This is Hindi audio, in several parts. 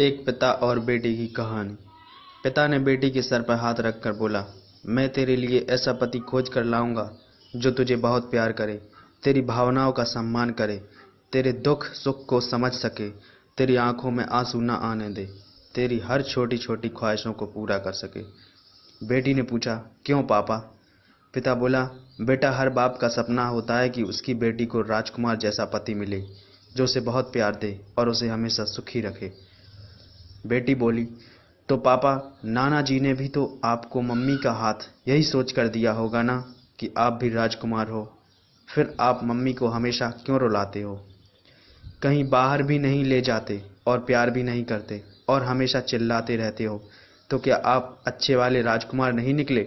एक पिता और बेटी की कहानी पिता ने बेटी के सर पर हाथ रखकर बोला मैं तेरे लिए ऐसा पति खोज कर लाऊंगा जो तुझे बहुत प्यार करे तेरी भावनाओं का सम्मान करे तेरे दुख सुख को समझ सके तेरी आंखों में आंसू न आने दे तेरी हर छोटी छोटी ख्वाहिशों को पूरा कर सके बेटी ने पूछा क्यों पापा पिता बोला बेटा हर बाप का सपना होता है कि उसकी बेटी को राजकुमार जैसा पति मिले जो उसे बहुत प्यार दे और उसे हमेशा सुखी रखे बेटी बोली तो पापा नाना जी ने भी तो आपको मम्मी का हाथ यही सोच कर दिया होगा ना कि आप भी राजकुमार हो फिर आप मम्मी को हमेशा क्यों रुलाते हो कहीं बाहर भी नहीं ले जाते और प्यार भी नहीं करते और हमेशा चिल्लाते रहते हो तो क्या आप अच्छे वाले राजकुमार नहीं निकले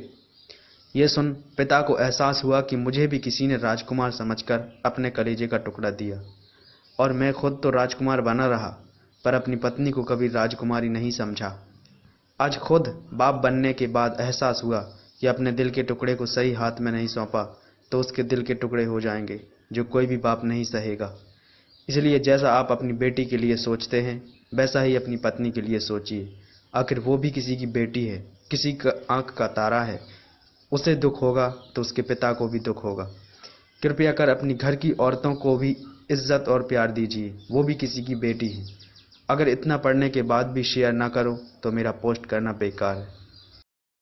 ये सुन पिता को एहसास हुआ कि मुझे भी किसी ने राजकुमार समझकर अपने कलेजे का टुकड़ा दिया और मैं खुद तो राजकुमार बना रहा पर अपनी पत्नी को कभी राजकुमारी नहीं समझा आज खुद बाप बनने के बाद एहसास हुआ कि अपने दिल के टुकड़े को सही हाथ में नहीं सौंपा तो उसके दिल के टुकड़े हो जाएंगे जो कोई भी बाप नहीं सहेगा इसलिए जैसा आप अपनी बेटी के लिए सोचते हैं वैसा ही अपनी पत्नी के लिए सोचिए आखिर वो भी किसी की बेटी है किसी का आँख का तारा है उसे दुख होगा तो उसके पिता को भी दुख होगा कृपया कर अपनी घर की औरतों को भी इज्जत और प्यार दीजिए वो भी किसी की बेटी है अगर इतना पढ़ने के बाद भी शेयर ना करो तो मेरा पोस्ट करना बेकार है